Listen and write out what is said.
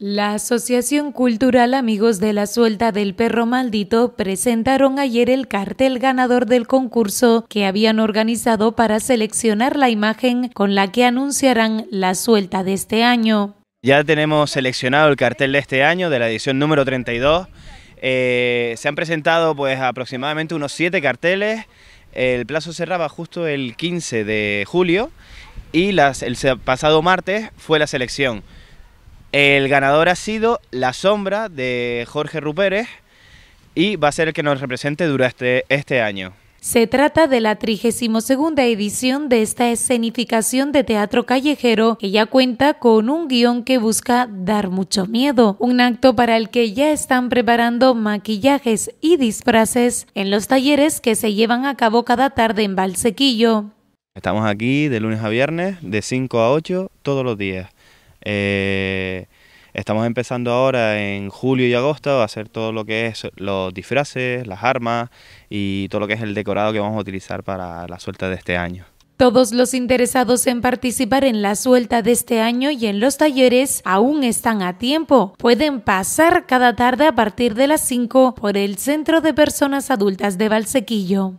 La Asociación Cultural Amigos de la Suelta del Perro Maldito presentaron ayer el cartel ganador del concurso que habían organizado para seleccionar la imagen con la que anunciarán la suelta de este año. Ya tenemos seleccionado el cartel de este año, de la edición número 32. Eh, se han presentado pues aproximadamente unos 7 carteles. El plazo cerraba justo el 15 de julio y el pasado martes fue la selección. El ganador ha sido La Sombra de Jorge Rupérez y va a ser el que nos represente durante este año. Se trata de la 32 edición de esta escenificación de teatro callejero que ya cuenta con un guión que busca dar mucho miedo, un acto para el que ya están preparando maquillajes y disfraces en los talleres que se llevan a cabo cada tarde en Valsequillo. Estamos aquí de lunes a viernes, de 5 a 8, todos los días. Eh, estamos empezando ahora en julio y agosto a hacer todo lo que es los disfraces, las armas y todo lo que es el decorado que vamos a utilizar para la suelta de este año. Todos los interesados en participar en la suelta de este año y en los talleres aún están a tiempo. Pueden pasar cada tarde a partir de las 5 por el Centro de Personas Adultas de Valsequillo.